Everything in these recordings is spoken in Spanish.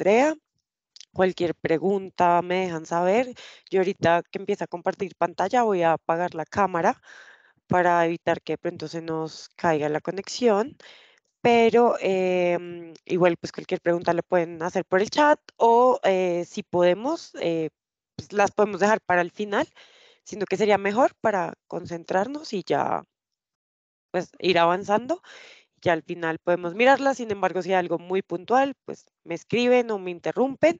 Andrea. Cualquier pregunta me dejan saber. Yo ahorita que empieza a compartir pantalla voy a apagar la cámara para evitar que pronto se nos caiga la conexión. Pero em, igual pues cualquier pregunta la pueden hacer por el chat o eh, si podemos, eh, pues, las podemos dejar para el final, sino que sería mejor para concentrarnos y ya pues ir avanzando que al final podemos mirarla. Sin embargo, si hay algo muy puntual, pues me escriben o me interrumpen.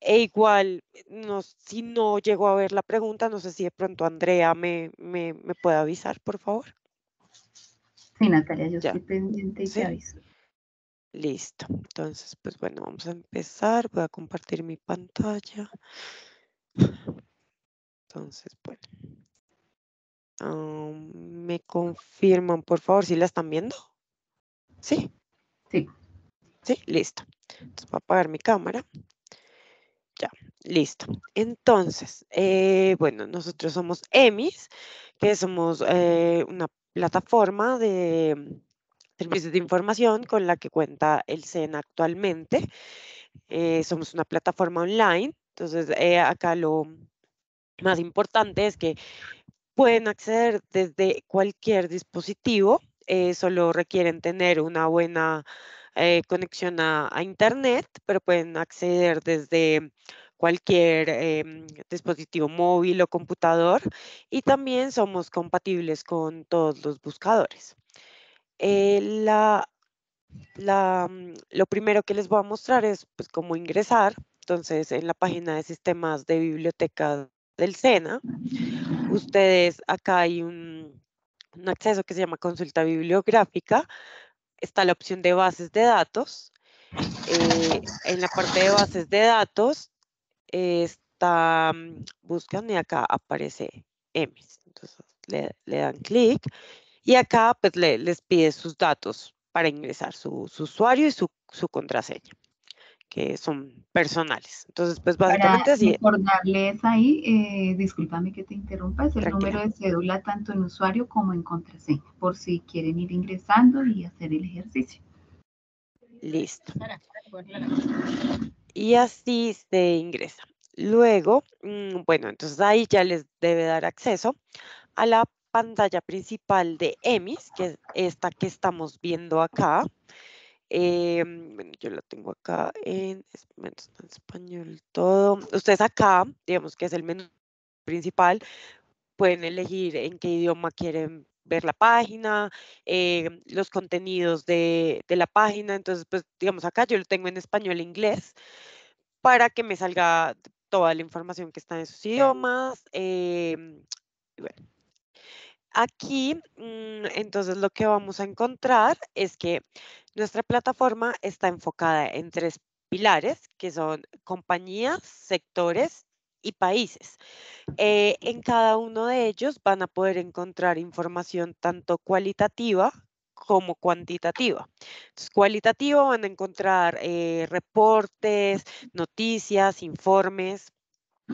E igual, eh, no, si no llego a ver la pregunta, no sé si de pronto Andrea me, me, puede avisar, por favor. Sí, Natalia, yo estoy pendiente y te aviso. Listo. Entonces, pues bueno, vamos a empezar. Voy a compartir mi pantalla. Entonces, bueno. Ah, me confirman, por favor, si la están viendo. ¿Sí? Sí. Sí, listo. Entonces voy a apagar mi cámara. Ya, listo. Entonces, eh, bueno, nosotros somos EMIS, que somos eh, una plataforma de mm, servicios de información con la que cuenta el SENA actualmente. Eh, somos una plataforma online, entonces eh, acá lo más importante es que pueden acceder desde cualquier dispositivo solo requieren tener una buena eh, conexión a, Internet, pero pueden acceder desde cualquier em, dispositivo móvil o computador y también somos compatibles con todos los buscadores. Eh, la, mm, lo primero que les voy a mostrar es pues, cómo ingresar. Entonces, en la página de sistemas de biblioteca del SENA, ustedes acá hay un, un acceso que se llama consulta bibliográfica. Está la opción de bases de datos. Eh, en la parte de bases de datos está, mm, buscan y acá aparece EMIS. Entonces le, dan clic y acá pues les pide sus datos para ingresar su, usuario y su contraseña que son personales. Entonces, pues básicamente Para Recordarles ahí, eh, discúlpame que te interrumpa, es el número de cédula tanto en usuario como en contraseña, por si quieren ir ingresando y hacer el ejercicio. Listo. Y así se ingresa. Luego, mm, bueno, entonces ahí ya les debe dar acceso a la pantalla principal de EMIS, que es esta que estamos viendo acá. Em, bueno, yo lo tengo acá en, español todo. Ustedes acá, digamos que es el menú principal, pueden elegir en qué idioma quieren ver la página, em, los contenidos de, la página. Entonces, pues, digamos, acá yo lo tengo en español e inglés para que me salga toda la información que está en sus idiomas. Em, y bueno, Aquí, mm, entonces, lo que vamos a encontrar es que nuestra plataforma está enfocada en tres pilares, que son compañías, sectores y países. Eh, en cada uno de ellos van a poder encontrar información tanto cualitativa como cuantitativa. Cualitativo cualitativa van a encontrar eh, reportes, noticias, informes,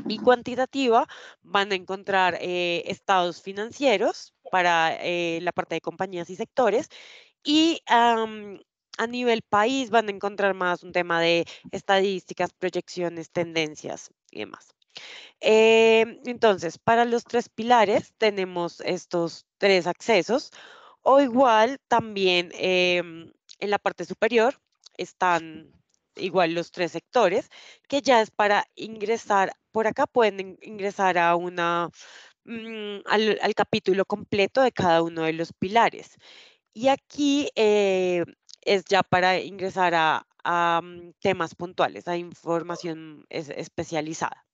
y cuantitativa van a encontrar eh, estados financieros para eh, la parte de compañías y sectores y a nivel país van a encontrar más un tema de estadísticas, proyecciones, tendencias y demás. Eh, entonces, para los tres pilares tenemos estos tres accesos o igual también em, en la parte superior están igual los tres sectores, que ya es para ingresar, por acá pueden ingresar a una, mm, al, capítulo completo de cada uno de los pilares. Y aquí eh, es ya para ingresar a, mm, temas puntuales, a información especializada.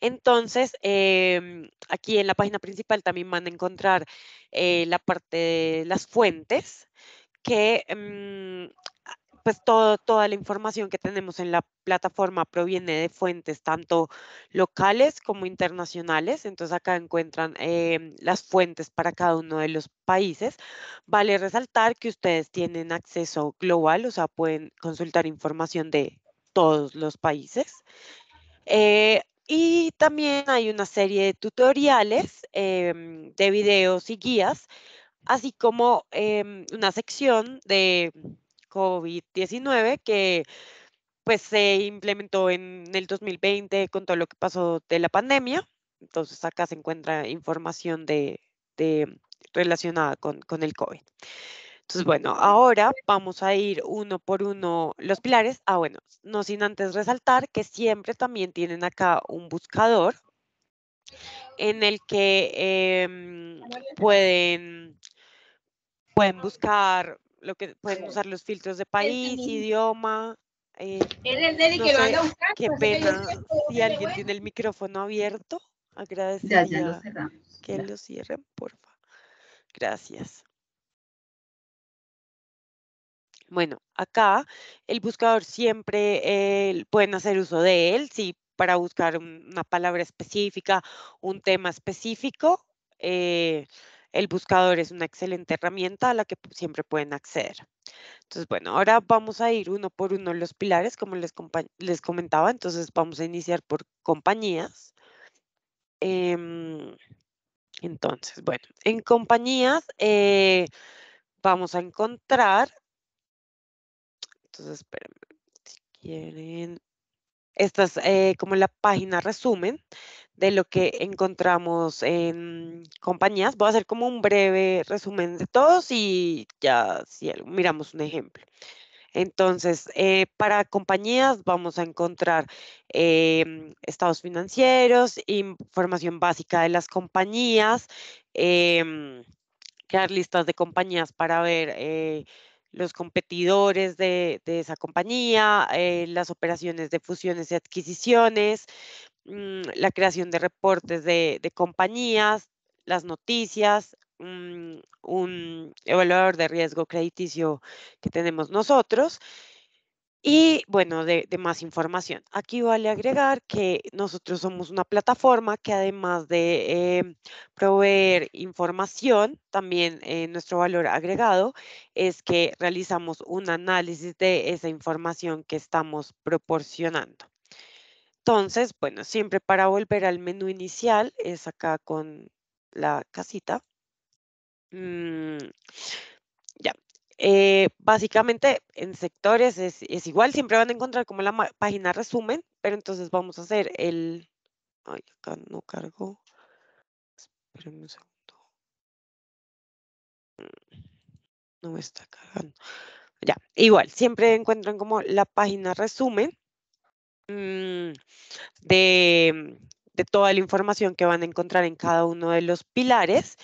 Entonces, em, aquí en la página principal también van a encontrar eh, la parte de las fuentes, que mm, pues toda la información que tenemos en la plataforma proviene de fuentes tanto locales como internacionales. Entonces acá encuentran em, las fuentes para cada uno de los países. Vale resaltar que ustedes tienen acceso global, o sea, pueden consultar información de todos los países. Eh, y también hay una serie de tutoriales, em, de videos y guías, así como em, una sección de COVID-19 que pues se implementó en el 2020 con todo lo que pasó de la pandemia. Entonces acá se encuentra información de, relacionada con, el COVID. Entonces, bueno, ahora vamos a ir uno por uno los pilares. Ah, bueno, no sin antes resaltar que siempre también tienen acá un buscador en el que em, pueden, pueden buscar lo que pueden usar los filtros de país, idioma. Eh, el que Qué pena. si alguien tiene el micrófono abierto, agradecería que lo cierren, porfa. Gracias. Bueno, acá el buscador siempre pueden hacer uso de él, sí, para buscar una palabra específica, un tema específico. Eh, el buscador es una excelente herramienta a la que siempre pueden acceder. Entonces, bueno, ahora vamos a ir uno por uno los pilares, como les, les comentaba. Entonces, vamos a iniciar por compañías. Em, entonces, bueno, en compañías eh, vamos a encontrar... Entonces, espérenme, si quieren... Esta es eh, como la página resumen de lo que encontramos en compañías. Voy a hacer como un breve resumen de todos y ya si miramos un ejemplo. Entonces, eh, para compañías vamos a encontrar em, estados financieros, información básica de las compañías, em, crear listas de compañías para ver eh, los competidores de, esa compañía, eh, las operaciones de fusiones y adquisiciones, mm, la creación de reportes de, compañías, las noticias, mm, un evaluador de riesgo crediticio que tenemos nosotros y bueno, de, más información. Aquí vale agregar que nosotros somos una plataforma que además de em, proveer información, también eh, nuestro valor agregado es que realizamos un análisis de esa información que estamos proporcionando. Entonces, bueno, siempre para volver al menú inicial, es acá con la casita. Mm, ya, eh, básicamente en sectores es, igual, siempre van a encontrar como la página resumen, pero entonces vamos a hacer el... Ay, no cargó. un segundo. Mm, no me está cargando. Ya, igual, siempre encuentran como la página resumen mm, de, de toda la información que van a encontrar en cada uno de los pilares.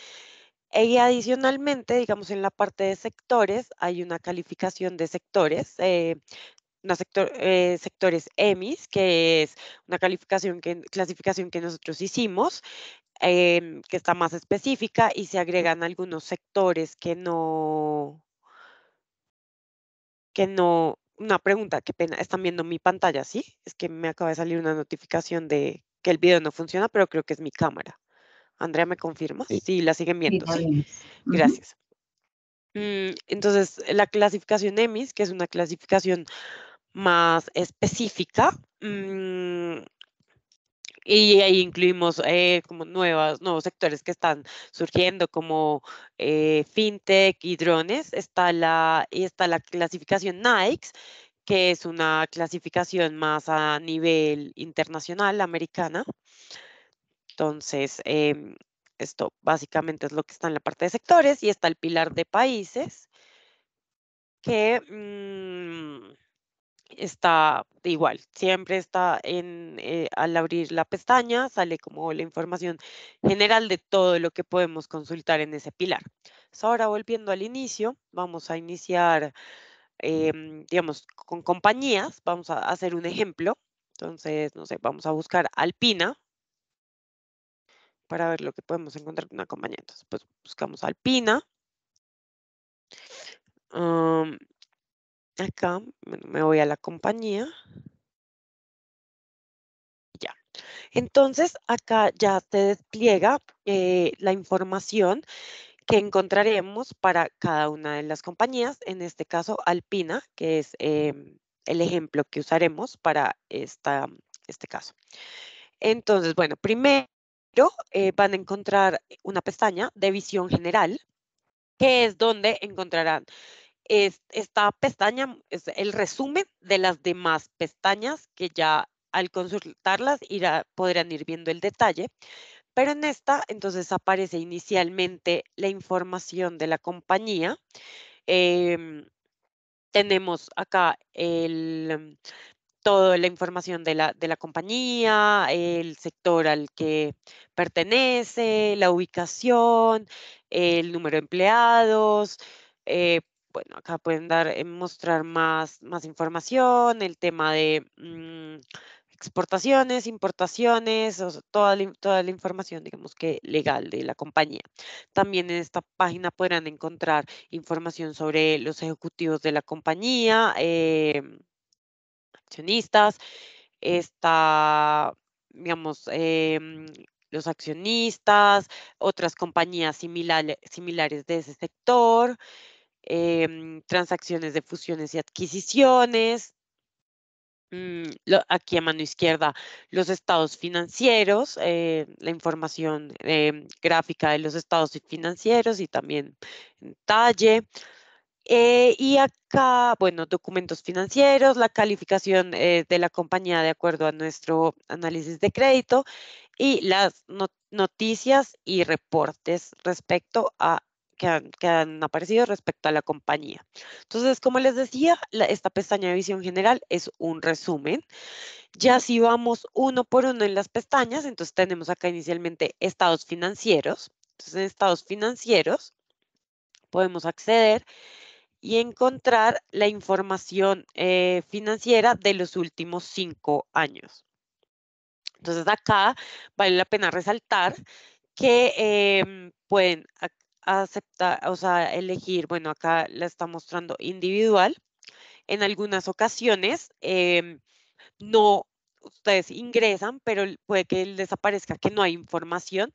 Y adicionalmente, digamos, en la parte de sectores, hay una calificación de sectores. una eh, sector, eh, sectores EMIS, que es una calificación que, clasificación que nosotros hicimos, em, que está más específica y se agregan algunos sectores que no, que no, una pregunta, qué pena, están viendo mi pantalla, ¿sí? Es que me acaba de salir una notificación de que el video no funciona, pero creo que es mi cámara. Andrea, ¿me confirma? Sí, la siguen viendo. Gracias. Mm, entonces, la clasificación EMIS, que es una clasificación más específica, mm, y ahí incluimos eh, como nuevas, nuevos sectores que están surgiendo como eh, fintech y drones. Está la, y está la clasificación NICE, que es una clasificación más a nivel internacional, americana. Entonces, em, esto básicamente es lo que está en la parte de sectores y está el pilar de países que mm, está igual, siempre está en, eh, al abrir la pestaña, sale como la información general de todo lo que podemos consultar en ese pilar. ahora volviendo al inicio, vamos a iniciar, em, digamos, con compañías, vamos a hacer un ejemplo. Entonces, no sé, vamos a buscar Alpina, para ver lo que podemos encontrar con una compañía. Entonces, pues buscamos Alpina. acá me voy a la compañía. Ya. Entonces, acá ya se despliega eh, la información que encontraremos para cada una de las compañías, en este caso Alpina, que es em, el ejemplo que usaremos para esta, este caso. Entonces, bueno, primero eh, van a encontrar una pestaña de visión general, que es donde encontrarán esta pestaña, es el resumen de las demás pestañas que ya al consultarlas irá, podrán ir viendo el detalle. Pero en esta, entonces aparece inicialmente la información de la compañía. Em, tenemos acá el, toda la información de la, de la, compañía, el sector al que pertenece, la ubicación, el número de empleados. Eh, bueno, acá pueden dar, eh, mostrar más, más información, el tema de mm, exportaciones, importaciones, toda, la, toda la información, digamos que legal de la compañía. También en esta página podrán encontrar información sobre los ejecutivos de la compañía. Eh, accionistas, está, digamos, em, los accionistas, otras compañías similares de ese sector, em, transacciones de fusiones y adquisiciones. Mm, aquí a mano izquierda, los estados financieros, eh, la información em, gráfica de los estados financieros y también en detalle. Eh, y acá, bueno, documentos financieros, la calificación eh, de la compañía de acuerdo a nuestro análisis de crédito y las noticias y reportes respecto a que han, aparecido respecto a la compañía. Entonces, como les decía, esta pestaña de visión general es un resumen. Ya si vamos uno por uno en las pestañas, entonces tenemos acá inicialmente estados financieros. Entonces, en estados financieros podemos acceder y encontrar la información eh, financiera de los últimos cinco años. Entonces acá vale la pena resaltar que em, pueden aceptar, o sea, elegir, bueno, acá la está mostrando individual. En algunas ocasiones em, no ustedes ingresan, pero puede que les aparezca que no hay información,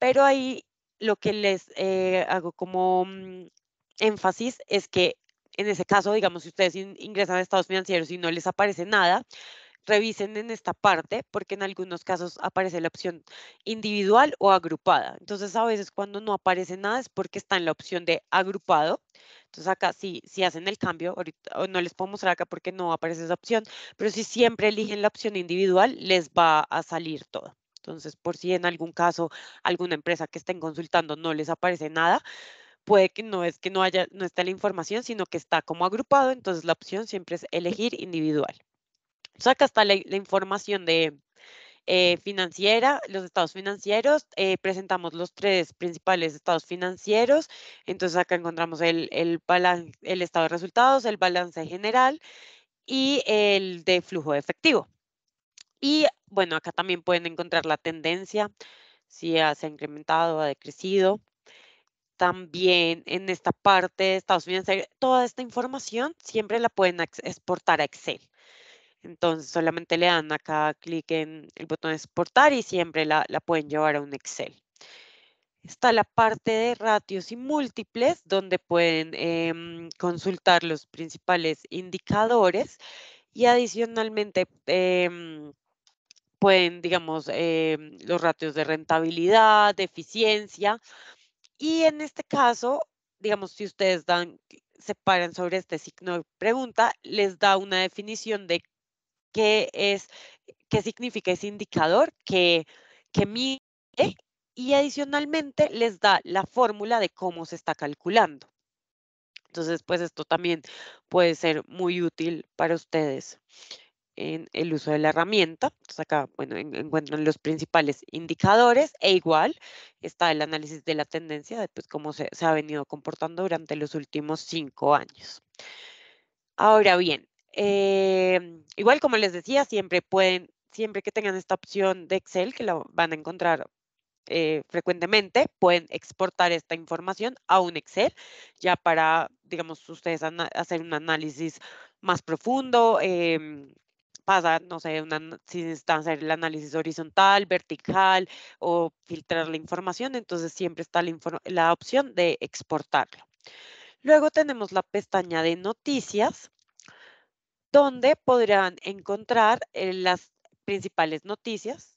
pero ahí lo que les eh, hago como mm, énfasis es que en ese caso, digamos, si ustedes ingresan a estados financieros y no les aparece nada, revisen en esta parte porque en algunos casos aparece la opción individual o agrupada. Entonces a veces cuando no aparece nada es porque está en la opción de agrupado. Entonces acá si, si hacen el cambio, no les puedo mostrar acá porque no aparece esa opción, pero si siempre eligen la opción individual les va a salir todo. Entonces por si en algún caso alguna empresa que estén consultando no les aparece nada, puede que no es que no haya, no está la información, sino que está como agrupado, entonces la opción siempre es elegir individual. Entonces acá está la, información de eh, financiera, los estados financieros, eh, presentamos los tres principales estados financieros, entonces acá encontramos el, el, estado de resultados, el balance general y el de flujo de efectivo. Y bueno, acá también pueden encontrar la tendencia, si se ha incrementado, ha decrecido, también en esta parte de Estados Unidos, eh, toda esta información siempre la pueden exportar a Excel. Entonces solamente le dan acá clic en el botón exportar y siempre la, pueden llevar a un Excel. Está la parte de ratios y múltiples donde pueden em, consultar los principales indicadores y adicionalmente em, pueden, digamos, em, los ratios de rentabilidad, de eficiencia, y en este caso, digamos, si ustedes dan, se paran sobre este signo de pregunta, les da una definición de qué es, qué significa ese indicador que, que mide y adicionalmente les da la fórmula de cómo se está calculando. Entonces, pues esto también puede ser muy útil para ustedes en el uso de la herramienta. Entonces acá bueno, encuentran los principales indicadores e igual está el análisis de la tendencia de pues, cómo se, ha venido comportando durante los últimos cinco años. Ahora bien, em, igual como les decía, siempre pueden, siempre que tengan esta opción de Excel, que la van a encontrar eh, frecuentemente pueden exportar esta información a un Excel, ya para, digamos, ustedes hacer un análisis más profundo, em, pasa, no sé, si necesitan hacer el análisis horizontal, vertical o filtrar la información, entonces siempre está la, opción de exportarlo. Luego tenemos la pestaña de noticias, donde podrán encontrar eh, las principales noticias.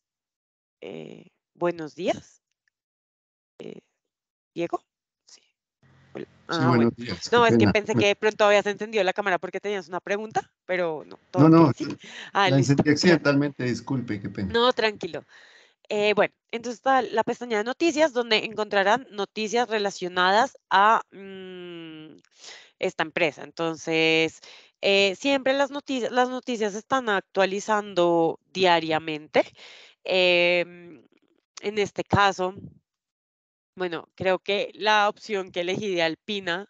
Eh, buenos días. Eh, Diego. Ah, no, es que pensé que pronto habías encendido la cámara porque tenías una pregunta, pero no. no, no, ah, la accidentalmente, disculpe, qué No, tranquilo. Eh, bueno, entonces está la pestaña de noticias, donde encontrarán noticias relacionadas a mm, esta empresa. Entonces, eh, siempre las noticias, las noticias están actualizando diariamente. Em, en este caso, bueno, creo que la opción que elegí de Alpina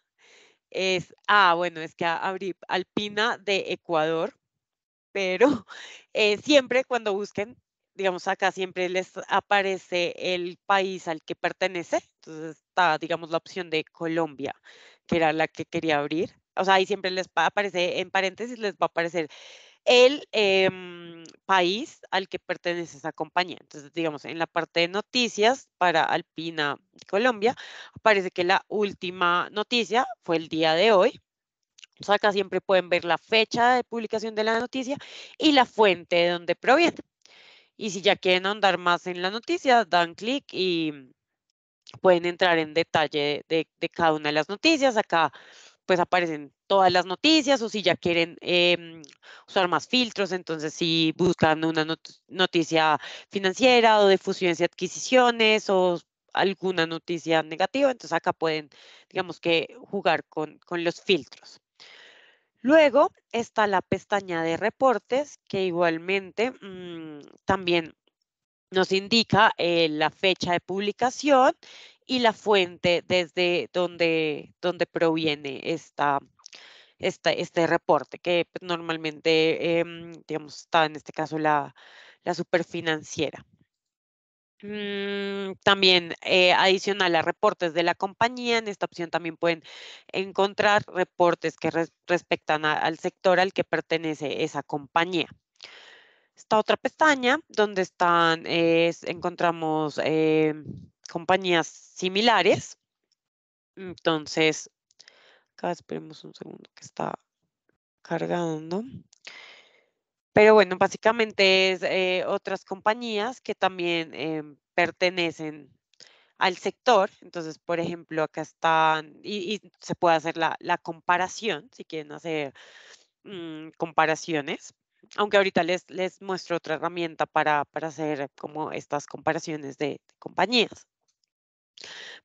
es, ah, bueno, es que abrí Alpina de Ecuador, pero eh, siempre cuando busquen, digamos, acá siempre les aparece el país al que pertenece. Entonces está, digamos, la opción de Colombia, que era la que quería abrir. O sea, ahí siempre les aparece, en paréntesis les va a aparecer el em, país al que pertenece esa compañía. Entonces, digamos, en la parte de noticias para Alpina Colombia, parece que la última noticia fue el día de hoy. acá siempre pueden ver la fecha de publicación de la noticia y la fuente de donde proviene. Y si ya quieren ahondar más en la noticia, dan clic y pueden entrar en detalle de, de, cada una de las noticias. Acá pues aparecen todas las noticias o si ya quieren em, usar más filtros, entonces si buscan una noticia financiera o de fusiones y adquisiciones o alguna noticia negativa, entonces acá pueden, digamos que, jugar con, con los filtros. Luego está la pestaña de reportes, que igualmente mm, también nos indica eh, la fecha de publicación y la fuente desde donde, donde proviene esta, esta, este reporte, que pues, normalmente, em, digamos, está en este caso la, la superfinanciera. Mm, también eh, adicional a reportes de la compañía, en esta opción también pueden encontrar reportes que res, respectan al sector al que pertenece esa compañía. Esta otra pestaña donde están, encontramos em, compañías similares. Entonces, acá esperemos un segundo que está cargando. Pero bueno, básicamente es eh, otras compañías que también em, pertenecen al sector. Entonces, por ejemplo, acá están, y, se puede hacer la, comparación, si quieren hacer mm, comparaciones. Aunque ahorita les, les muestro otra herramienta para, para hacer como estas comparaciones de compañías.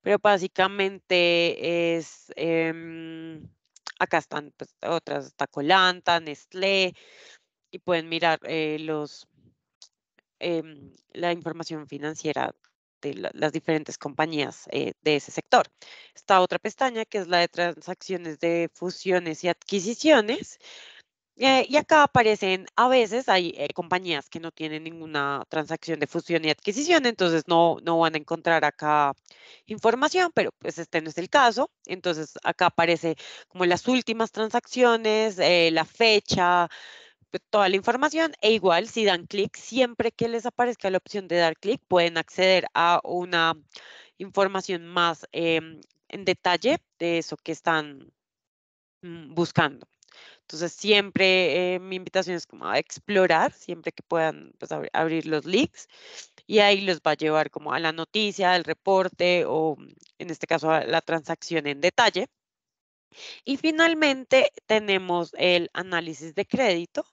Pero básicamente es, em, acá están pues, otras, está Colanta, Nestlé, y pueden mirar eh, los, em, la información financiera de las diferentes compañías eh, de ese sector. Está otra pestaña que es la de transacciones de fusiones y adquisiciones, eh, y acá aparecen, a veces hay eh, compañías que no tienen ninguna transacción de fusión y adquisición, entonces no, no van a encontrar acá información, pero pues este no es el caso. Entonces acá aparece como las últimas transacciones, eh, la fecha, pues, toda la información e igual si dan clic, siempre que les aparezca la opción de dar clic, pueden acceder a una información más em, en detalle de eso que están mm, buscando. Entonces, siempre eh, mi invitación es como a explorar, siempre que puedan pues, abrir los links y ahí los va a llevar como a la noticia, al reporte o en este caso a la transacción en detalle. Y finalmente tenemos el análisis de crédito,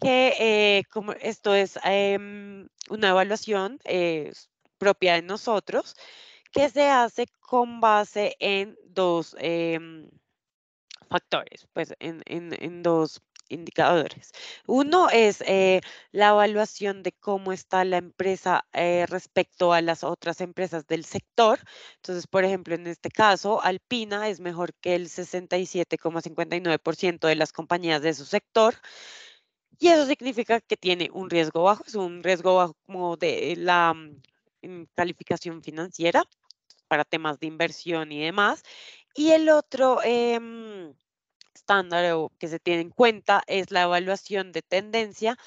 que eh, como esto es em, una evaluación eh, propia de nosotros que se hace con base en dos em, factores, pues en, en, dos indicadores. Uno es eh, la evaluación de cómo está la empresa eh, respecto a las otras empresas del sector. Entonces, por ejemplo, en este caso, Alpina es mejor que el 67,59% de las compañías de su sector. Y eso significa que tiene un riesgo bajo, es un riesgo bajo como de la mm, calificación financiera para temas de inversión y demás, y el otro em, estándar que se tiene en cuenta es la evaluación de tendencia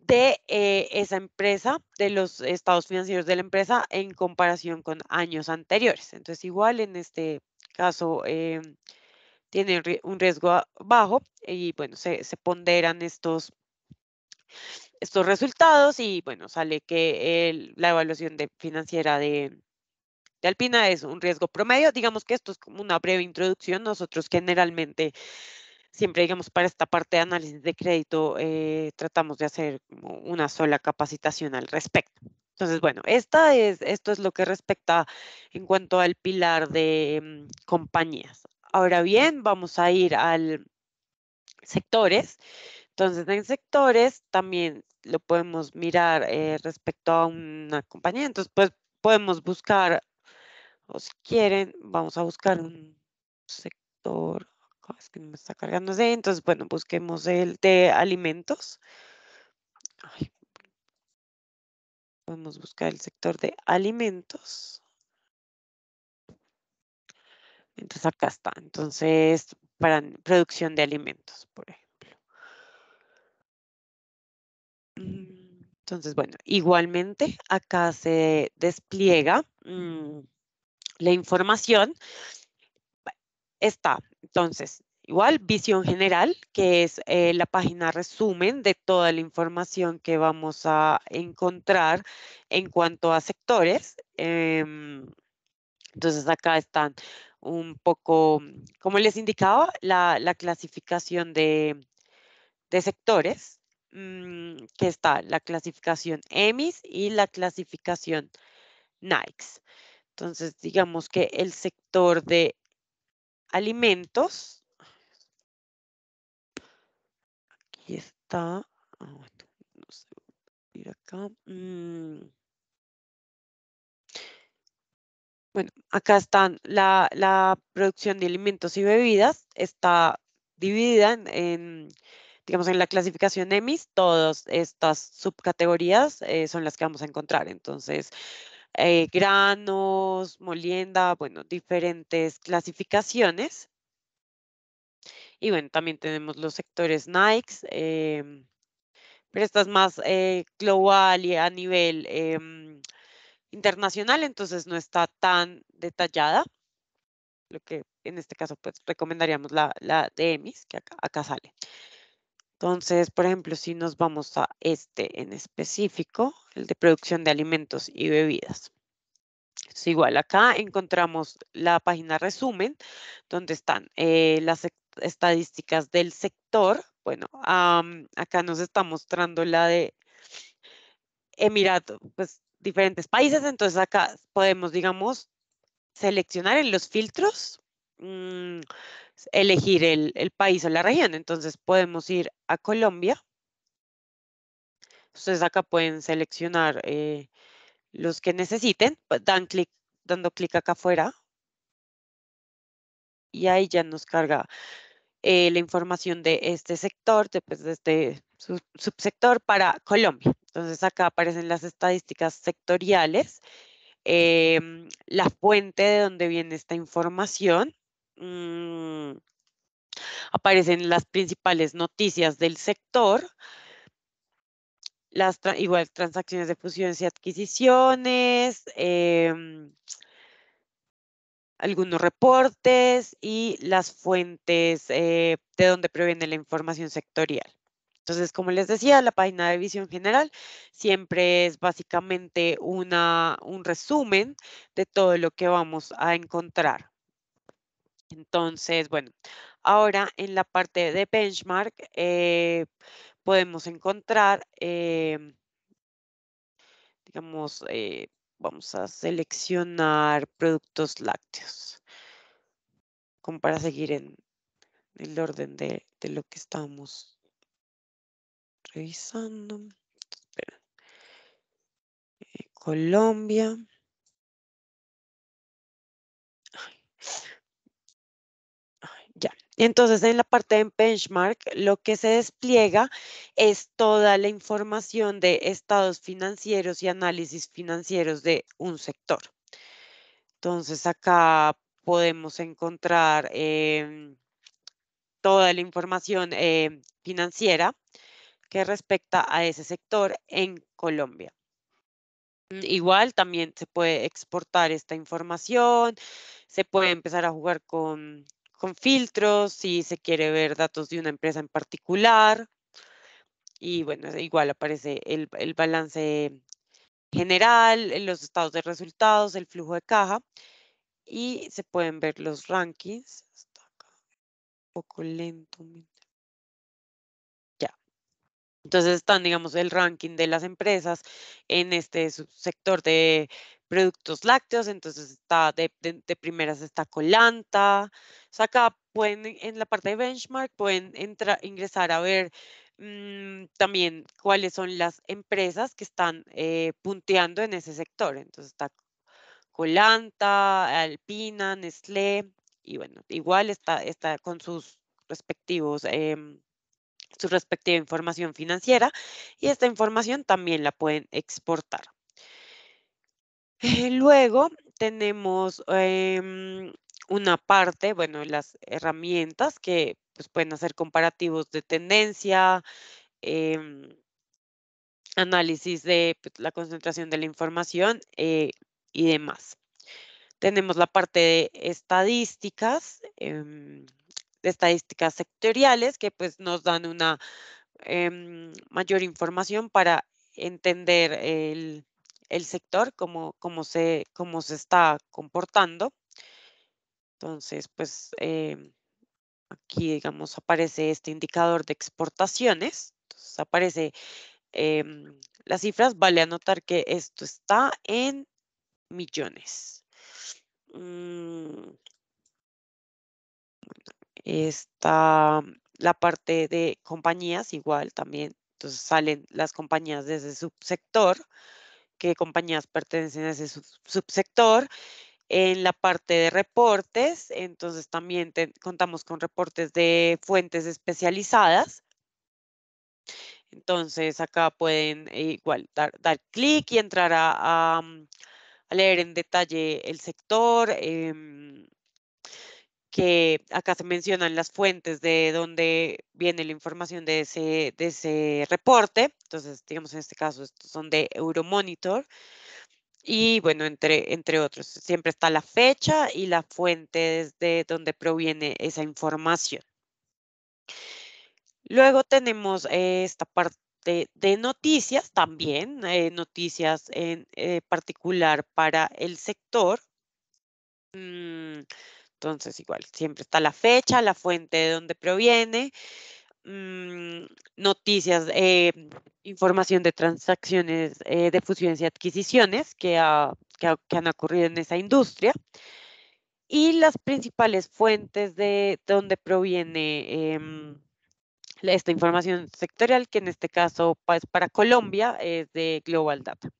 de eh, esa empresa, de los estados financieros de la empresa en comparación con años anteriores. Entonces, igual en este caso eh, tiene un riesgo bajo y bueno, se, ponderan estos, estos resultados y bueno, sale que la evaluación financiera de, de Alpina es un riesgo promedio. Digamos que esto es como una breve introducción. Nosotros generalmente, siempre digamos para esta parte de análisis de crédito, eh, tratamos de hacer una sola capacitación al respecto. Entonces, bueno, esta es, esto es lo que respecta en cuanto al pilar de mm, compañías. Ahora bien, vamos a ir al sectores. Entonces, en sectores también lo podemos mirar eh, respecto a una compañía. Entonces, pues podemos buscar si quieren, vamos a buscar un sector. Ah, es que no me está cargando. Entonces, bueno, busquemos el de alimentos. Podemos buscar el sector de alimentos. Entonces, acá está. Entonces, para producción de alimentos, por ejemplo. Mm, entonces, bueno, igualmente acá se despliega mm, la información está, entonces, igual, visión general, que es eh, la página resumen de toda la información que vamos a encontrar en cuanto a sectores. Em, entonces, acá están un poco, como les indicaba, la, clasificación de, sectores, mm, que está la clasificación EMIS y la clasificación NICE. Entonces, digamos que el sector de alimentos, aquí está, ah, mm. Bueno, acá están la, la, producción de alimentos y bebidas, está dividida en, digamos, en la clasificación EMIS, todas estas subcategorías eh, son las que vamos a encontrar. Entonces, eh, granos, molienda, bueno, diferentes clasificaciones. Y bueno, también tenemos los sectores Nike, em, pero esta más eh, global y a nivel em, internacional, entonces no está tan detallada. Lo que en este caso pues recomendaríamos la, la de EMIS, que acá, acá sale. Entonces, por ejemplo, si nos vamos a este en específico, el de producción de alimentos y bebidas. Es igual, acá encontramos la página resumen, donde están eh, las estadísticas del sector. Bueno, acá nos está mostrando la de Emirato, pues diferentes países. Entonces acá podemos, digamos, seleccionar en los filtros Mm, elegir el, país o la región. Entonces podemos ir a Colombia. Entonces, acá pueden seleccionar eh, los que necesiten, pues, dan clic, dando clic acá afuera. Y ahí ya nos carga eh, la información de este sector, de, pues, de este subsector para Colombia. Entonces acá aparecen las estadísticas sectoriales, em, la fuente de donde viene esta información, Mm, aparecen las principales noticias del sector, las igual transacciones de fusiones y adquisiciones, em, algunos reportes y las fuentes eh, de donde proviene la información sectorial. Entonces, como les decía, la página de visión general siempre es básicamente un resumen de todo lo que vamos a encontrar. Entonces, bueno, ahora en la parte de benchmark eh, podemos encontrar, em, digamos, eh, vamos a seleccionar productos lácteos, como para seguir en el orden de, lo que estamos revisando. Eh, Colombia. Entonces, en la parte de benchmark, lo que se despliega es toda la información de estados financieros y análisis financieros de un sector. Entonces, acá podemos encontrar em, toda la información em, financiera que respecta a ese sector en Colombia. Igual también se puede exportar esta información, se puede empezar a jugar con con filtros, si se quiere ver datos de una empresa en particular. Y bueno, e igual aparece el, balance general, eh, los estados de resultados, el flujo de caja y se pueden ver los rankings. Un poco lento. Ya. Entonces están, digamos, el ranking de las empresas en este sector de productos lácteos, entonces está de, primeras está Colanta, acá pueden en la parte de benchmark pueden ingresar a ver mm, también cuáles son las empresas que están eh, punteando en ese sector, entonces está Colanta, Alpina, Nestlé, y bueno, igual está, está con sus respectivos, em, su respectiva información financiera y esta información también la pueden exportar. Eh, luego tenemos em, una parte, bueno, las herramientas que pues, pueden hacer comparativos de tendencia, em, análisis de pues, la concentración de la información eh, y demás. Tenemos la parte de estadísticas, em, de estadísticas sectoriales que pues nos dan una mayor información para entender el, el sector, cómo, cómo, se, cómo se está comportando. Entonces, pues em, aquí, digamos, aparece este indicador de exportaciones. Entonces, aparece em, las cifras. Vale anotar que esto está en millones. Mm. Está la parte de compañías igual también. Entonces salen las compañías desde su sector qué compañías pertenecen a ese subsector. En la parte de reportes, entonces también contamos con reportes de fuentes especializadas. Entonces acá pueden eh, igual dar, clic y entrar mm, a, leer en detalle el sector, em, que acá se mencionan las fuentes de donde viene la información de ese, de ese reporte. Entonces, digamos, en este caso, estos son de Euromonitor. Y bueno, entre, entre otros, siempre está la fecha y la fuente de donde proviene esa información. Luego tenemos eh, esta parte de, noticias también, eh, noticias en eh, particular para el sector. Mm, entonces, igual, siempre está la fecha, la fuente de donde proviene, mm, noticias, eh, información de transacciones eh, de fusiones y adquisiciones que, han ocurrido en esa industria y las principales fuentes de donde proviene em, esta información sectorial, que en este caso es pues, para Colombia es de Global Data.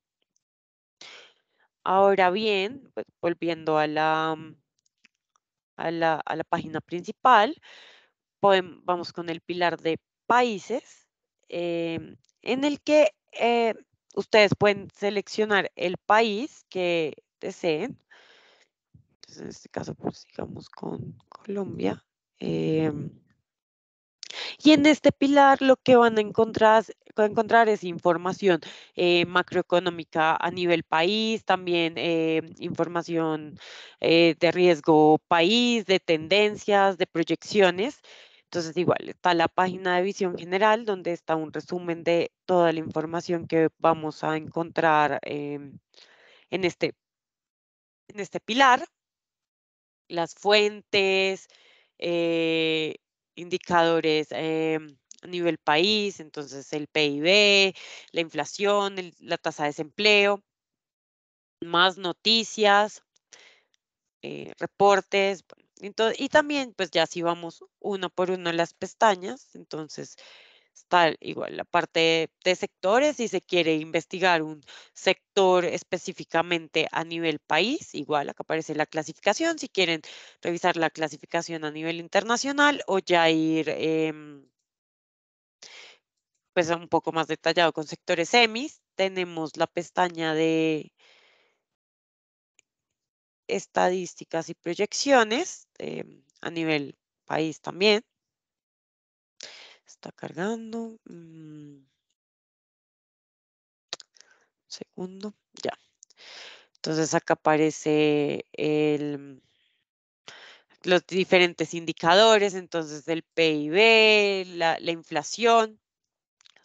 Ahora bien, pues volviendo a la, a la, página principal, vamos con el pilar de países, em, en el que eh, ustedes pueden seleccionar el país que deseen. Entonces, en este caso, pues sigamos con Colombia. Em, y en este pilar lo que van a encontrar, encontrar es información eh, macroeconómica a nivel país, también eh, información eh, de riesgo país, de tendencias, de proyecciones. Entonces, igual, está la página de visión general, donde está un resumen de toda la información que vamos a encontrar em, en, este, en este pilar, las fuentes, eh, indicadores a eh, nivel país, entonces el PIB, la inflación, la tasa de desempleo, más noticias, eh, reportes, entonces, y también pues ya si vamos uno por uno en las pestañas, entonces está igual la parte de sectores, si se quiere investigar un sector específicamente a nivel país, igual acá aparece la clasificación, si quieren revisar la clasificación a nivel internacional o ya ir em, pues un poco más detallado con sectores EMIS, tenemos la pestaña de estadísticas y proyecciones em, a nivel país también. Está cargando. Mm. Segundo, ya. Entonces acá aparece los diferentes indicadores, entonces el PIB, la, inflación.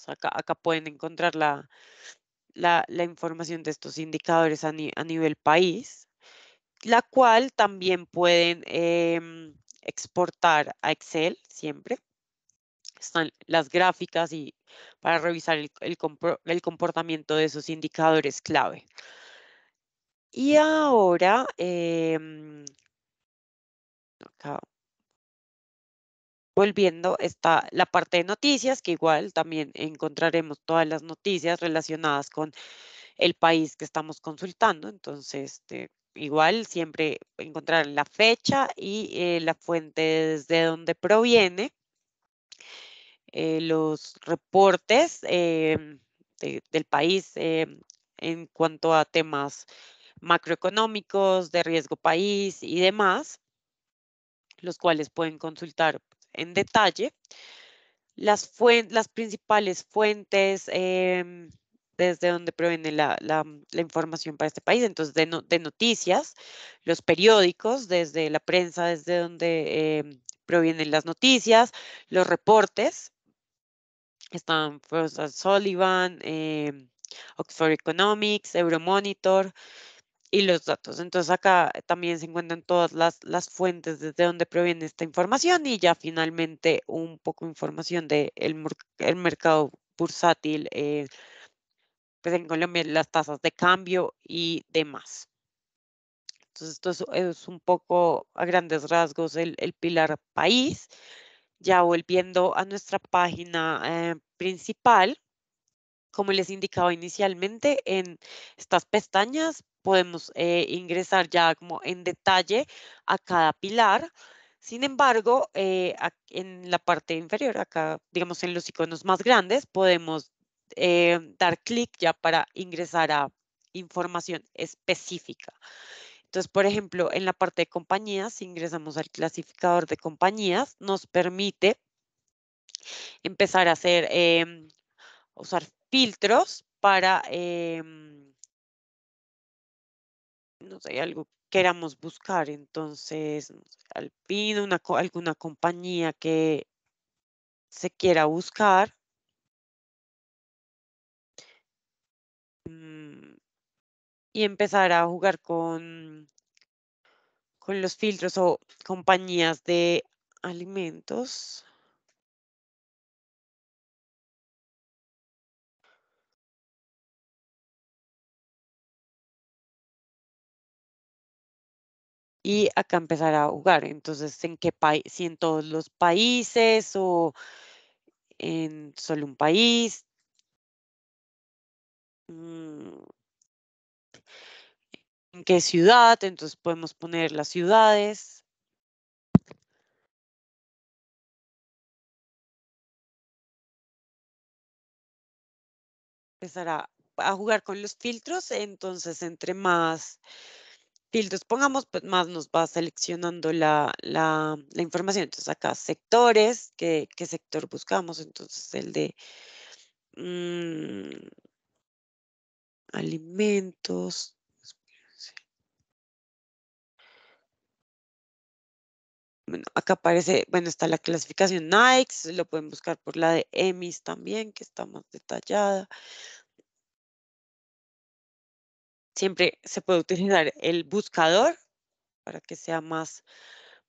acá, pueden encontrar la, la, información de estos indicadores a, nivel país, la cual también pueden em, exportar a Excel siempre están las gráficas y para revisar el, comportamiento de esos indicadores clave. Y ahora, em, volviendo, está la parte de noticias, que igual también encontraremos todas las noticias relacionadas con el país que estamos consultando. Entonces, este, igual siempre encontrar la fecha y eh, la fuente desde donde proviene. Eh, los reportes em, del país em, en cuanto a temas macroeconómicos, de riesgo país y demás, los cuales pueden consultar en detalle. Las, las principales fuentes em, desde donde proviene la, información para este país, entonces de, noticias, los periódicos, desde la prensa, desde donde provienen las noticias, los reportes, están Frost pues, Sullivan, em, Oxford Economics, Euromonitor y los datos. Entonces acá también se encuentran todas las, las fuentes desde donde proviene esta información y ya finalmente un poco de información del de el mercado bursátil, eh, pues en Colombia las tasas de cambio y demás. Entonces esto es, un poco a grandes rasgos el, el pilar país. Ya volviendo a nuestra página eh, principal, como les indicaba inicialmente, en estas pestañas podemos eh, ingresar ya como en detalle a cada pilar. Sin embargo, eh, en la parte inferior, acá, digamos en los iconos más grandes, podemos dar clic ya para ingresar a información específica. Entonces, por ejemplo, en la parte de compañías, si ingresamos al clasificador de compañías, nos permite empezar a hacer, em, usar filtros para, em, no sé, algo que queramos buscar. Entonces, al fin, alguna compañía que se quiera buscar. y empezar a jugar con, con los filtros o compañías de alimentos. y acá empezar a jugar. Entonces, ¿en qué país? Si en todos los países o en solo un país. Mm en qué ciudad, entonces podemos poner las ciudades. Empezará a jugar con los filtros, entonces entre más filtros pongamos, pues más nos va seleccionando la, información. Entonces acá sectores, ¿qué, sector buscamos? Entonces el de mm, alimentos, acá aparece, bueno, está la clasificación Nikes, lo pueden buscar por la de EMIS también, que está más detallada. Siempre se puede utilizar el buscador para que sea más,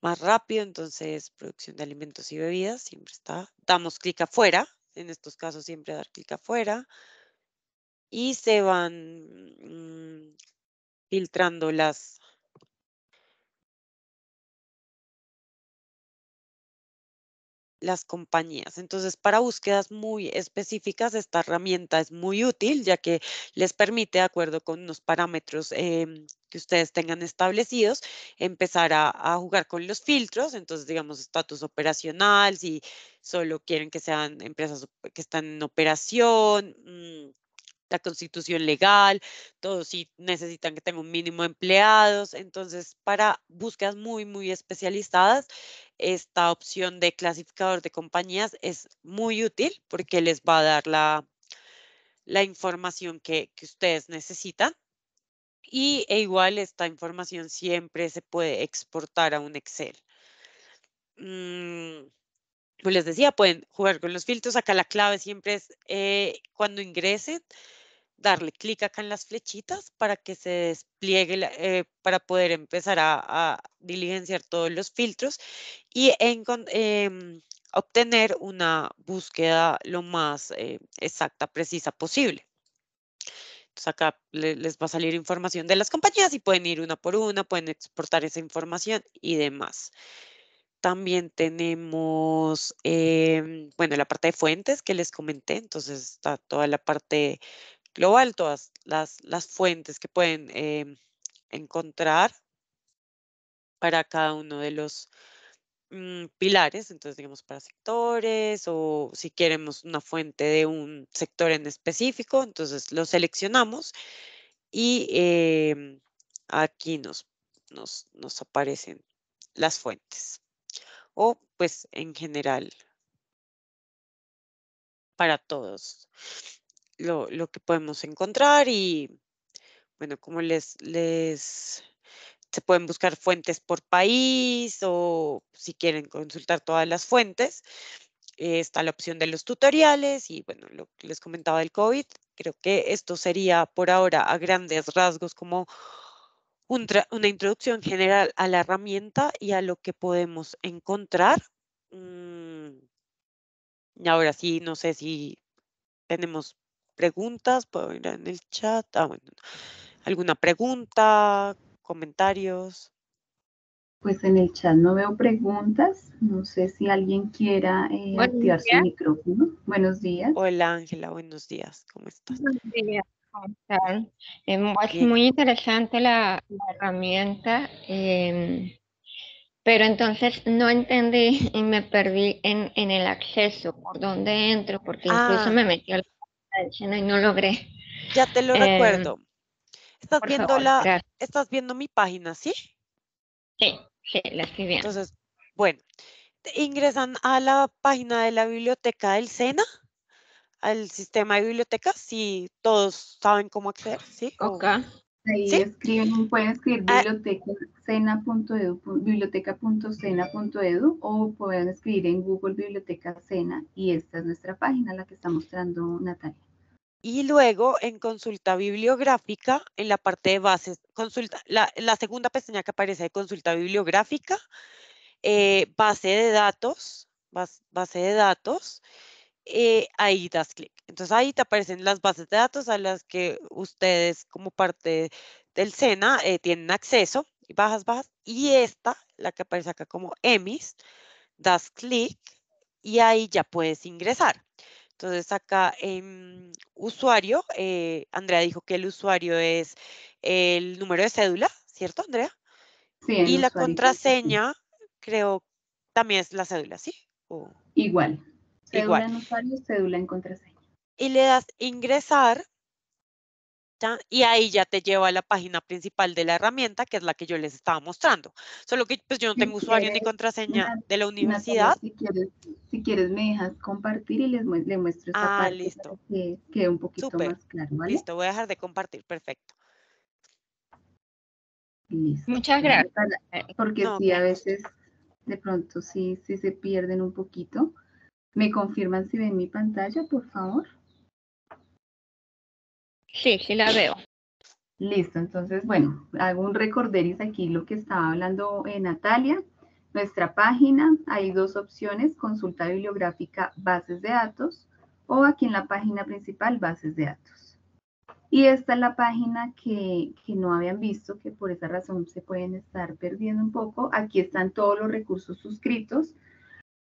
más rápido, entonces producción de alimentos y bebidas siempre está. Damos clic afuera, en estos casos siempre dar clic afuera y se van mm, filtrando las, las compañías. Entonces, para búsquedas muy específicas, esta herramienta es muy útil, ya que les permite, de acuerdo con los parámetros em, que ustedes tengan establecidos, empezar a, jugar con los filtros, entonces, digamos, estatus operacional, si solo quieren que sean empresas que están en operación. Mm, la constitución legal, todos sí necesitan que tenga un mínimo de empleados. Entonces, para búsquedas muy, muy especializadas, esta opción de clasificador de compañías es muy útil porque les va a dar la, la información que, ustedes necesitan. Y e igual esta información siempre se puede exportar a un Excel. Mm, como les decía, pueden jugar con los filtros. Acá la clave siempre es eh, cuando ingresen, darle clic acá en las flechitas para que se despliegue, eh, para poder empezar a, diligenciar todos los filtros y em, obtener una búsqueda lo más eh, exacta, precisa posible. Entonces acá les va a salir información de las compañías y pueden ir una por una, pueden exportar esa información y demás. También tenemos, em, bueno, la parte de fuentes que les comenté, entonces está toda la parte global todas las, fuentes que pueden em, encontrar para cada uno de los mm, pilares, entonces digamos para sectores o si queremos una fuente de un sector en específico, entonces lo seleccionamos y em, aquí nos, nos, nos aparecen las fuentes o pues en general para todos lo, que podemos encontrar y, bueno, como les, les, se pueden buscar fuentes por país o si quieren consultar todas las fuentes. Eh, está la opción de los tutoriales y bueno, lo que les comentaba del COVID. Creo que esto sería por ahora a grandes rasgos como una introducción general a la herramienta y a lo que podemos encontrar. y mm, Ahora sí, no sé si tenemos preguntas, puedo ir en el chat. Ah, ¿Alguna pregunta, comentarios? Pues en el chat no veo preguntas. No sé si alguien quiera eh, activar su micrófono. Buenos días. Hola Ángela, buenos días. ¿Cómo estás? Buenos días. ¿Cómo están? Em, es muy interesante la, herramienta, em, pero entonces no entendí y me perdí en, el acceso, por dónde entro, porque incluso ah. me metí a y no logré. Ya te lo recuerdo. Em, estás viendo la, estás viendo mi página, ¿sí? Sí, sí, la estoy viendo. Entonces, bueno, ingresan a la página de la biblioteca del SENA, al sistema de bibliotecas, si todos saben cómo acceder, ¿sí? Ok ahí escriben, pueden escribir ah. bibliotecacena.edu, biblioteca.cena.edu o pueden escribir en Google Biblioteca Cena y esta es nuestra página, la que está mostrando Natalia. Y luego en consulta bibliográfica, en la parte de bases, consulta, la, segunda pestaña que aparece de consulta bibliográfica, eh, base de datos, base de datos, eh, ahí das clic. Entonces ahí te aparecen las bases de datos a las que ustedes como parte del SENA eh, tienen acceso, y bajas, bajas, y esta, la que aparece acá como EMIS, das clic y ahí ya puedes ingresar. Entonces acá en usuario, eh, Andrea dijo que el usuario es el número de cédula, ¿cierto Andrea? Sí. Y la contraseña creo también es la cédula, ¿sí? O... Igual. Cédula en usuario, cédula en contraseña. Y le das ingresar. Y ahí ya te lleva a la página principal de la herramienta, que es la que yo les estaba mostrando. Solo que pues yo no tengo usuario ni contraseña de la universidad. si, quieres, si quieres, me dejas compartir y les, muestro esta ah, listo. que quede un poquito más claro. Listo, voy a dejar de compartir. Perfecto. Listo. Muchas gracias. Eh, porque sí, a pues. veces de pronto sí, sí se pierden un poquito. ¿Me confirman si ven mi pantalla, por favor? Sí, sí la veo. Listo, entonces, bueno, hago un recorderis aquí lo que estaba hablando eh, Natalia. Nuestra página, hay dos opciones, consulta bibliográfica bases de datos o aquí en la página principal bases de datos. Y esta es la página que, que no habían visto, que por esa razón se pueden estar perdiendo un poco. Aquí están todos los recursos suscritos,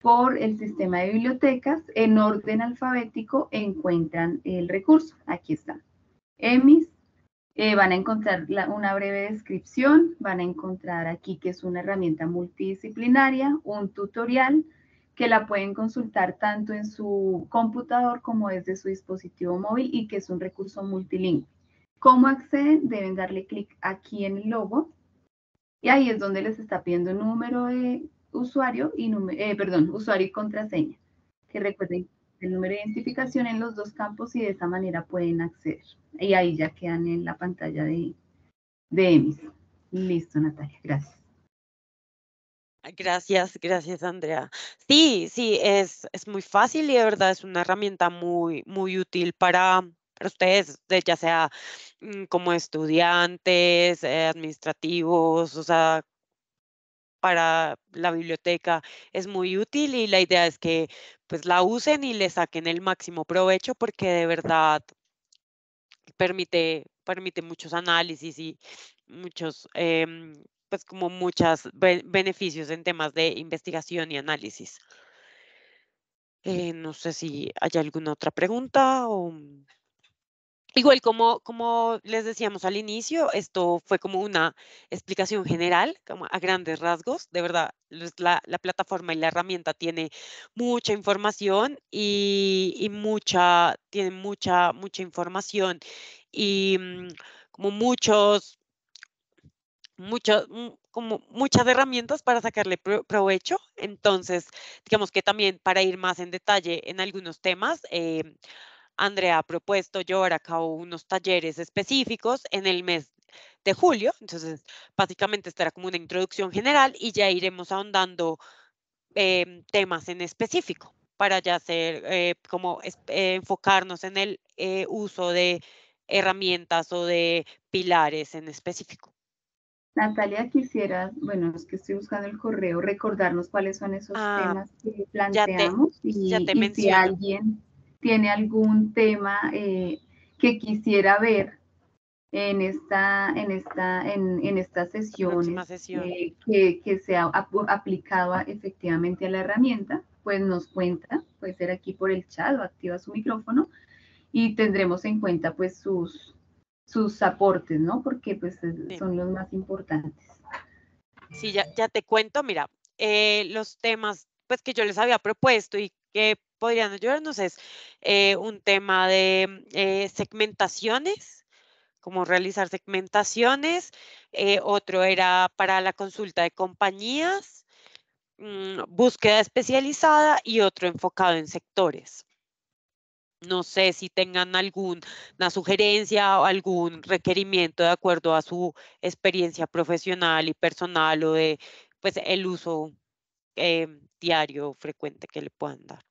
por el sistema de bibliotecas en orden alfabético encuentran el recurso. Aquí está. EMIS. Eh, van a encontrar una breve descripción, van a encontrar aquí que es una herramienta multidisciplinaria, un tutorial que la pueden consultar tanto en su computador como desde su dispositivo móvil y que es un recurso multilingüe. ¿Cómo acceden? Deben darle clic aquí en el logo y ahí es donde les está pidiendo número de usuario y eh, perdón, usuario y contraseña, que recuerden el número de identificación en los dos campos y de esta manera pueden acceder. Y ahí ya quedan en la pantalla de, de EMIS. Listo, Natalia, gracias. Gracias, gracias Andrea. Sí, sí, es, es muy fácil y de verdad es una herramienta muy, muy útil para, para ustedes, ya sea mm, como estudiantes, eh, administrativos, o sea, para la biblioteca es muy útil y la idea es que pues la usen y le saquen el máximo provecho porque de verdad permite, permite muchos análisis y muchos, em, pues como muchos beneficios en temas de investigación y análisis. Eh, no sé si hay alguna otra pregunta o... Igual como, como les decíamos al inicio, esto fue como una explicación general, como a grandes rasgos. De verdad, la, plataforma y la herramienta tiene mucha información y, mucha, tiene mucha, mucha información y mm, como muchos, muchos, mm, como muchas herramientas para sacarle provecho. Entonces, digamos que también para ir más en detalle en algunos temas, eh, Andrea ha propuesto yo a cabo unos talleres específicos en el mes de julio. Entonces, básicamente estará como una introducción general y ya iremos ahondando em, temas en específico para ya hacer, eh, como eh, enfocarnos en el eh, uso de herramientas o de pilares en específico. Natalia, quisiera, bueno, es que estoy buscando el correo, recordarnos cuáles son esos ah, temas que planteamos ya y, ya te y si alguien tiene algún tema eh, que quisiera ver en esta, en esta, en, sesión. que, se sea aplicado efectivamente a la herramienta, pues nos cuenta, puede ser aquí por el chat o activa su micrófono y tendremos en cuenta pues sus, sus aportes, ¿no? Porque pues son los más importantes. Sí, ya, ya te cuento, mira, eh, los temas pues que yo les había propuesto y que podrían ayudarnos es eh, un tema de eh, segmentaciones, como realizar segmentaciones. Eh, otro era para la consulta de compañías, mm, búsqueda especializada y otro enfocado en sectores. No sé si tengan alguna sugerencia o algún requerimiento de acuerdo a su experiencia profesional y personal o de pues el uso eh, diario frecuente que le puedan dar.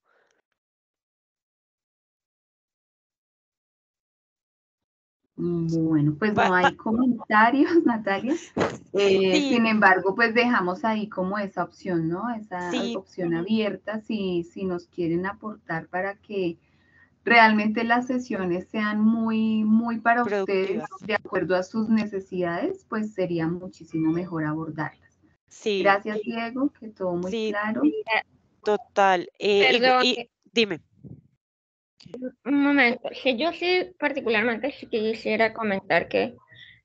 Bueno, pues no hay comentarios, Natalia. Eh, sin embargo, pues dejamos ahí como esa opción, ¿no? Esa opción abierta, si, si nos quieren aportar para que realmente las sesiones sean muy, muy para ustedes, de acuerdo a sus necesidades, pues sería muchísimo mejor abordarlas. Sí. Gracias, Diego, que todo muy claro. Eh, total. Eh, dime. Un momento, yo sí particularmente quisiera comentar que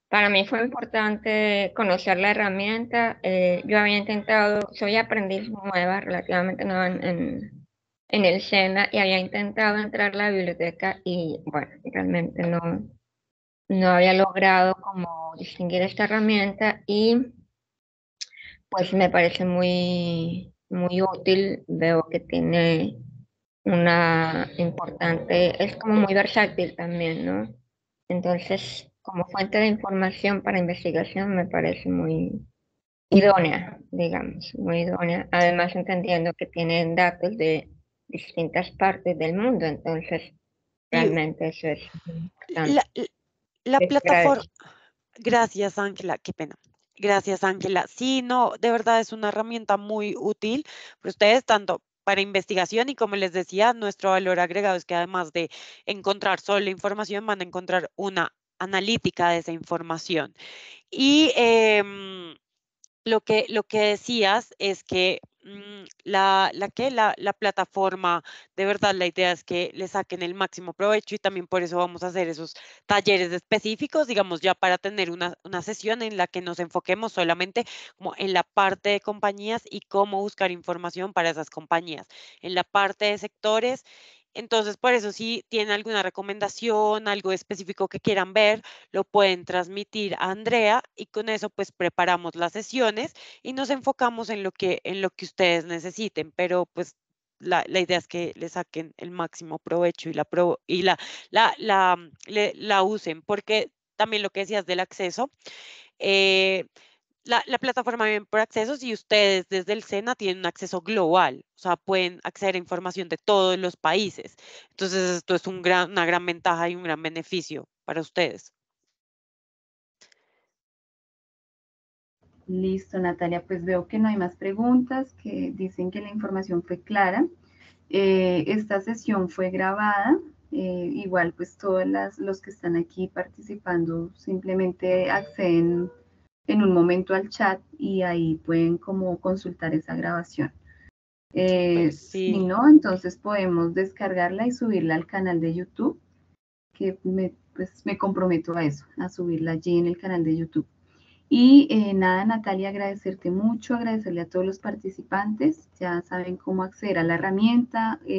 para mí fue importante conocer la herramienta. Eh, yo había intentado, soy aprendiz nueva, relativamente nueva en, el SENA, y había intentado entrar a la biblioteca y, bueno, realmente no, no había logrado como distinguir esta herramienta y pues me parece muy, muy útil. Veo que tiene una importante, es como muy versátil también, ¿no? Entonces, como fuente de información para investigación me parece muy idónea, digamos, muy idónea. Además, entendiendo que tienen datos de distintas partes del mundo, entonces realmente eso es La, plataforma. Gracias, Ángela, qué pena. Gracias, Ángela. Sí, no, de verdad es una herramienta muy útil, para ustedes tanto para investigación y como les decía, nuestro valor agregado es que además de encontrar solo información, van a encontrar una analítica de esa información. Y em, lo que, lo que decías es que mm, la, que, la, plataforma, de verdad la idea es que le saquen el máximo provecho y también por eso vamos a hacer esos talleres específicos, digamos, ya para tener una, sesión en la que nos enfoquemos solamente como en la parte de compañías y cómo buscar información para esas compañías, en la parte de sectores entonces, por eso, si tienen alguna recomendación, algo específico que quieran ver, lo pueden transmitir a Andrea y con eso pues preparamos las sesiones y nos enfocamos en lo que, en lo que ustedes necesiten, pero pues la, idea es que le saquen el máximo provecho y la, y la, la, la, usen, porque también lo que decías del acceso, eh, la, la, plataforma bien por accesos y ustedes desde el SENA tienen un acceso global, o sea, pueden acceder a información de todos los países. Entonces, esto es un gran, una gran ventaja y un gran beneficio para ustedes. Listo, Natalia, pues veo que no hay más preguntas, que dicen que la información fue clara. Eh, esta sesión fue grabada, eh, igual pues todos las, los que están aquí participando simplemente acceden en un momento al chat y ahí pueden como consultar esa grabación. Eh, pues si no, entonces podemos descargarla y subirla al canal de YouTube, que pues, me, comprometo a eso, a subirla allí en el canal de YouTube. Y eh, nada, Natalia, agradecerte mucho, agradecerle a todos los participantes. Ya saben cómo acceder a la herramienta. Eh,